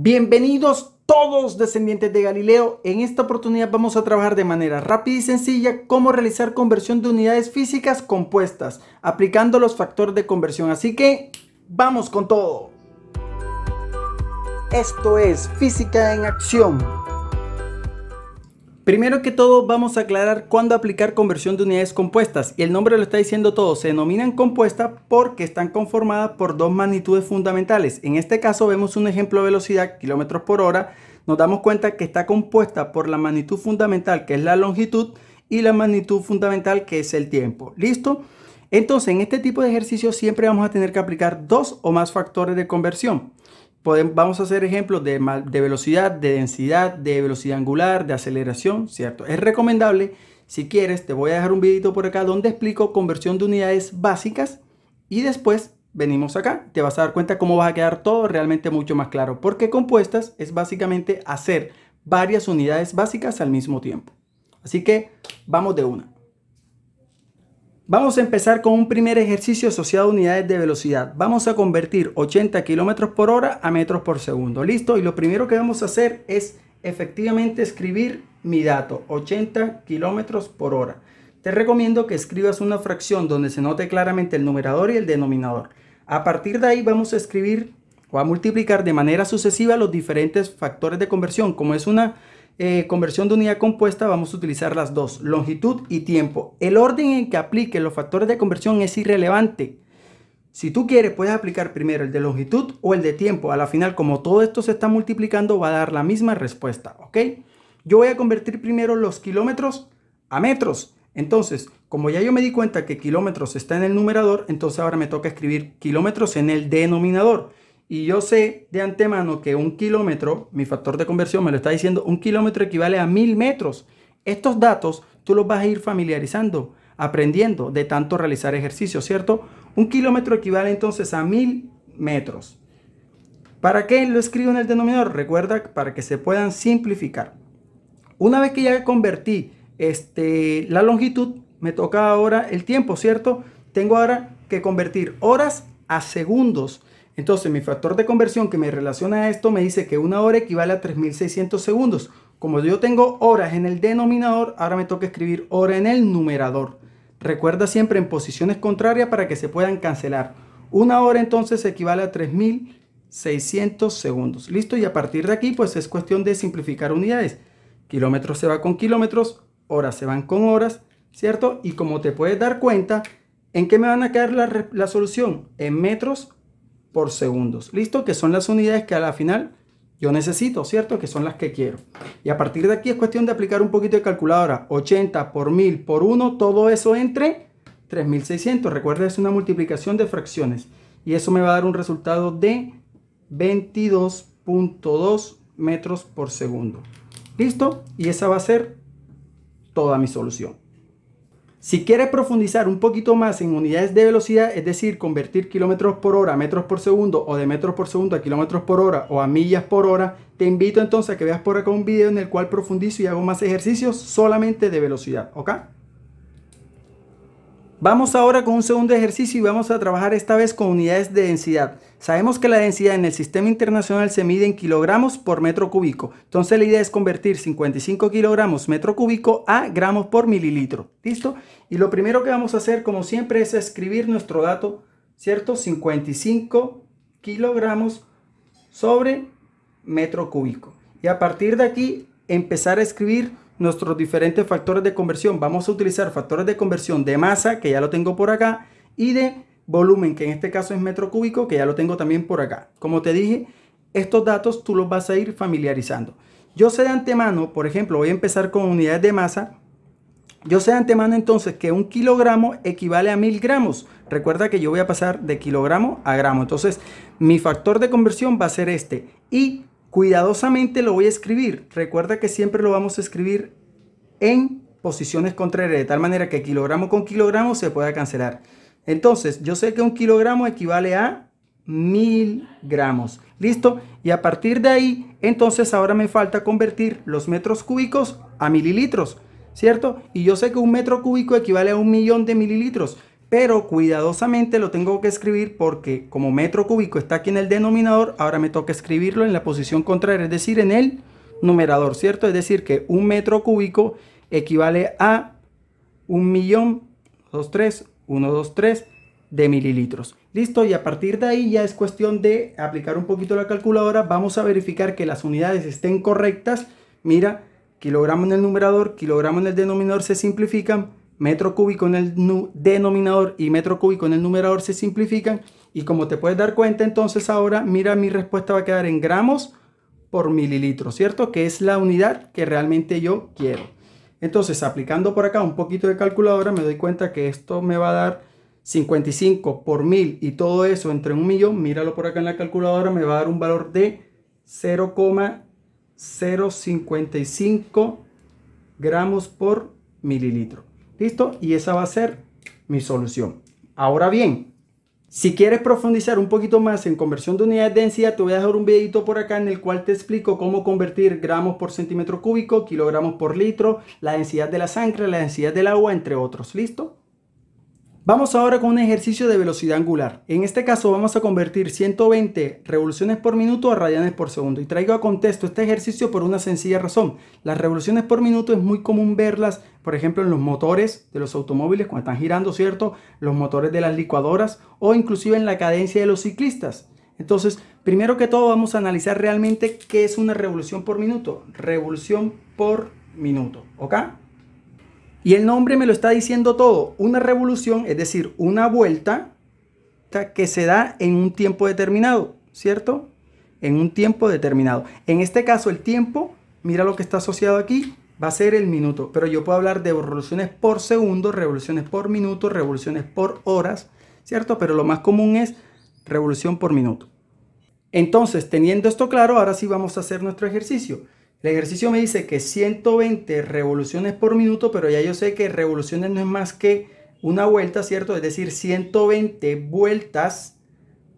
Bienvenidos todos descendientes de Galileo. En esta oportunidad vamos a trabajar de manera rápida y sencilla cómo realizar conversión de unidades físicas compuestas, aplicando los factores de conversión. Así que vamos con todo. Esto es Física en Acción. Primero que todo vamos a aclarar cuándo aplicar conversión de unidades compuestas y el nombre lo está diciendo todo, se denominan compuestas porque están conformadas por dos magnitudes fundamentales. En este caso vemos un ejemplo de velocidad, kilómetros por hora, nos damos cuenta que está compuesta por la magnitud fundamental que es la longitud y la magnitud fundamental que es el tiempo. ¿Listo? Entonces en este tipo de ejercicio siempre vamos a tener que aplicar dos o más factores de conversión vamos a hacer ejemplos de, de velocidad, de densidad, de velocidad angular, de aceleración, ¿cierto? Es recomendable, si quieres, te voy a dejar un videito por acá donde explico conversión de unidades básicas y después venimos acá, te vas a dar cuenta cómo va a quedar todo realmente mucho más claro, porque compuestas es básicamente hacer varias unidades básicas al mismo tiempo. Así que vamos de una. Vamos a empezar con un primer ejercicio asociado a unidades de velocidad. Vamos a convertir 80 kilómetros por hora a metros por segundo. Listo, y lo primero que vamos a hacer es efectivamente escribir mi dato, 80 kilómetros por hora. Te recomiendo que escribas una fracción donde se note claramente el numerador y el denominador. A partir de ahí vamos a escribir o a multiplicar de manera sucesiva los diferentes factores de conversión. Como es una eh, conversión de unidad compuesta vamos a utilizar las dos, longitud y tiempo. El orden en que aplique los factores de conversión es irrelevante. Si tú quieres, puedes aplicar primero el de longitud o el de tiempo. A la final, como todo esto se está multiplicando, va a dar la misma respuesta, ¿ok? Yo voy a convertir primero los kilómetros a metros. Entonces, como ya yo me di cuenta que kilómetros está en el numerador, entonces ahora me toca escribir kilómetros en el denominador. Y yo sé de antemano que un kilómetro, mi factor de conversión me lo está diciendo, un kilómetro equivale a mil metros. Estos datos tú los vas a ir familiarizando, aprendiendo de tanto realizar ejercicio, ¿cierto? Un kilómetro equivale entonces a mil metros. ¿Para qué lo escribo en el denominador? Recuerda, para que se puedan simplificar. Una vez que ya convertí este, la longitud, me toca ahora el tiempo, ¿cierto? Tengo ahora que convertir horas a segundos. Entonces mi factor de conversión que me relaciona a esto me dice que una hora equivale a 3600 segundos. Como yo tengo horas en el denominador, ahora me toca escribir hora en el numerador. Recuerda siempre en posiciones contrarias para que se puedan cancelar. Una hora entonces equivale a 3600 segundos. Listo, y a partir de aquí pues es cuestión de simplificar unidades. Kilómetros se va con kilómetros, horas se van con horas, ¿cierto? Y como te puedes dar cuenta, ¿en qué me van a quedar la, la solución? En metros por segundos. ¿Listo? Que son las unidades que a la final yo necesito, ¿cierto? Que son las que quiero. Y a partir de aquí es cuestión de aplicar un poquito de calculadora. 80 por 1000 por 1, todo eso entre 3600. Recuerda, es una multiplicación de fracciones. Y eso me va a dar un resultado de 22.2 metros por segundo. ¿Listo? Y esa va a ser toda mi solución. Si quieres profundizar un poquito más en unidades de velocidad, es decir, convertir kilómetros por hora a metros por segundo o de metros por segundo a kilómetros por hora o a millas por hora, te invito entonces a que veas por acá un video en el cual profundizo y hago más ejercicios solamente de velocidad, ¿ok? Vamos ahora con un segundo ejercicio y vamos a trabajar esta vez con unidades de densidad. Sabemos que la densidad en el sistema internacional se mide en kilogramos por metro cúbico. Entonces la idea es convertir 55 kilogramos metro cúbico a gramos por mililitro. ¿Listo? Y lo primero que vamos a hacer, como siempre, es escribir nuestro dato, ¿cierto? 55 kilogramos sobre metro cúbico. Y a partir de aquí empezar a escribir nuestros diferentes factores de conversión. Vamos a utilizar factores de conversión de masa, que ya lo tengo por acá, y de volumen, que en este caso es metro cúbico, que ya lo tengo también por acá. Como te dije, estos datos tú los vas a ir familiarizando. Yo sé de antemano, por ejemplo, voy a empezar con unidades de masa. Yo sé de antemano entonces que un kilogramo equivale a mil gramos. Recuerda que yo voy a pasar de kilogramo a gramo. Entonces, mi factor de conversión va a ser este. Y Cuidadosamente lo voy a escribir. Recuerda que siempre lo vamos a escribir en posiciones contrarias, de tal manera que kilogramo con kilogramo se pueda cancelar. Entonces, yo sé que un kilogramo equivale a mil gramos. ¿Listo? Y a partir de ahí, entonces ahora me falta convertir los metros cúbicos a mililitros, ¿cierto? Y yo sé que un metro cúbico equivale a un millón de mililitros pero cuidadosamente lo tengo que escribir porque como metro cúbico está aquí en el denominador, ahora me toca escribirlo en la posición contraria, es decir, en el numerador, ¿cierto? Es decir, que un metro cúbico equivale a un millón, dos, tres, uno, dos, tres de mililitros. Listo, y a partir de ahí ya es cuestión de aplicar un poquito la calculadora. Vamos a verificar que las unidades estén correctas. Mira, kilogramo en el numerador, kilogramo en el denominador se simplifican metro cúbico en el denominador y metro cúbico en el numerador se simplifican y como te puedes dar cuenta entonces ahora mira mi respuesta va a quedar en gramos por mililitro, ¿cierto? Que es la unidad que realmente yo quiero. Entonces aplicando por acá un poquito de calculadora me doy cuenta que esto me va a dar 55 por mil y todo eso entre un millón, míralo por acá en la calculadora, me va a dar un valor de 0,055 gramos por mililitro. ¿Listo? Y esa va a ser mi solución. Ahora bien, si quieres profundizar un poquito más en conversión de unidades de densidad, te voy a dejar un videito por acá en el cual te explico cómo convertir gramos por centímetro cúbico, kilogramos por litro, la densidad de la sangre, la densidad del agua, entre otros. ¿Listo? Vamos ahora con un ejercicio de velocidad angular. En este caso vamos a convertir 120 revoluciones por minuto a radianes por segundo. Y traigo a contexto este ejercicio por una sencilla razón. Las revoluciones por minuto es muy común verlas, por ejemplo, en los motores de los automóviles cuando están girando, ¿cierto? Los motores de las licuadoras o inclusive en la cadencia de los ciclistas. Entonces, primero que todo vamos a analizar realmente qué es una revolución por minuto. Revolución por minuto, ¿ok? Y el nombre me lo está diciendo todo. Una revolución, es decir, una vuelta que se da en un tiempo determinado, ¿cierto? En un tiempo determinado. En este caso, el tiempo, mira lo que está asociado aquí, va a ser el minuto. Pero yo puedo hablar de revoluciones por segundo, revoluciones por minuto, revoluciones por horas, ¿cierto? Pero lo más común es revolución por minuto. Entonces, teniendo esto claro, ahora sí vamos a hacer nuestro ejercicio. El ejercicio me dice que 120 revoluciones por minuto, pero ya yo sé que revoluciones no es más que una vuelta, ¿cierto? Es decir, 120 vueltas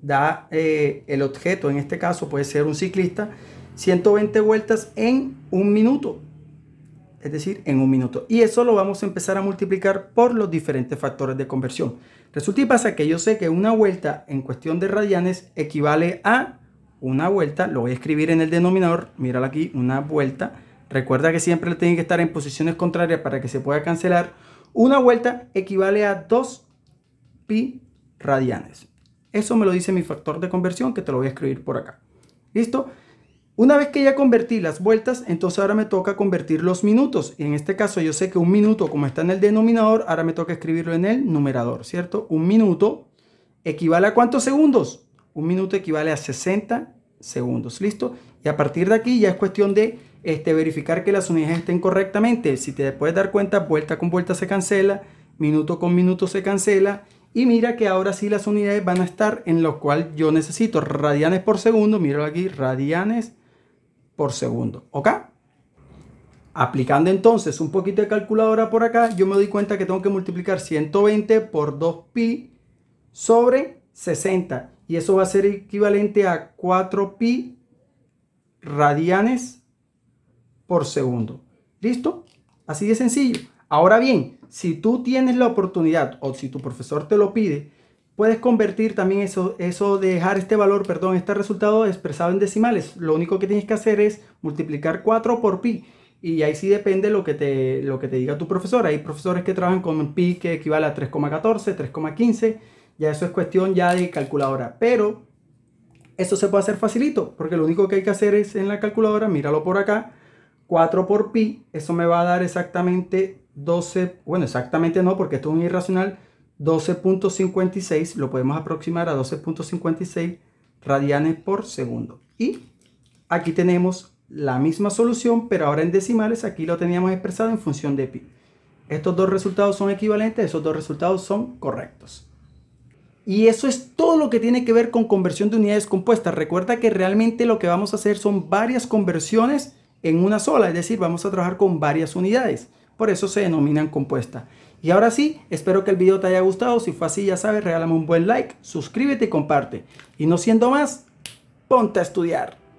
da eh, el objeto, en este caso puede ser un ciclista, 120 vueltas en un minuto. Es decir, en un minuto. Y eso lo vamos a empezar a multiplicar por los diferentes factores de conversión. Resulta y pasa que yo sé que una vuelta en cuestión de radianes equivale a una vuelta, lo voy a escribir en el denominador, míralo aquí, una vuelta. Recuerda que siempre tienen que estar en posiciones contrarias para que se pueda cancelar. Una vuelta equivale a 2 pi radianes. Eso me lo dice mi factor de conversión que te lo voy a escribir por acá. ¿Listo? Una vez que ya convertí las vueltas, entonces ahora me toca convertir los minutos. Y en este caso yo sé que un minuto, como está en el denominador, ahora me toca escribirlo en el numerador, ¿cierto? Un minuto equivale a cuántos segundos? Un minuto equivale a 60 segundos, ¿listo? Y a partir de aquí ya es cuestión de este, verificar que las unidades estén correctamente. Si te puedes dar cuenta, vuelta con vuelta se cancela, minuto con minuto se cancela. Y mira que ahora sí las unidades van a estar en lo cual yo necesito radianes por segundo. mira aquí, radianes por segundo. ¿Ok? Aplicando entonces un poquito de calculadora por acá, yo me doy cuenta que tengo que multiplicar 120 por 2pi sobre 60 y eso va a ser equivalente a 4pi radianes por segundo. ¿Listo? Así de sencillo. Ahora bien, si tú tienes la oportunidad o si tu profesor te lo pide, puedes convertir también eso, eso de dejar este valor, perdón, este resultado expresado en decimales. Lo único que tienes que hacer es multiplicar 4 por pi. Y ahí sí depende lo que te, lo que te diga tu profesor. Hay profesores que trabajan con pi que equivale a 3,14, 3,15. Ya eso es cuestión ya de calculadora. Pero eso se puede hacer facilito, porque lo único que hay que hacer es en la calculadora, míralo por acá, 4 por pi, eso me va a dar exactamente 12, bueno, exactamente no, porque esto es un irracional, 12.56, lo podemos aproximar a 12.56 radianes por segundo. Y aquí tenemos la misma solución, pero ahora en decimales, aquí lo teníamos expresado en función de pi. Estos dos resultados son equivalentes, esos dos resultados son correctos. Y eso es todo lo que tiene que ver con conversión de unidades compuestas. Recuerda que realmente lo que vamos a hacer son varias conversiones en una sola, es decir, vamos a trabajar con varias unidades. Por eso se denominan compuesta Y ahora sí, espero que el video te haya gustado. Si fue así, ya sabes, regálame un buen like, suscríbete y comparte. Y no siendo más, ponte a estudiar.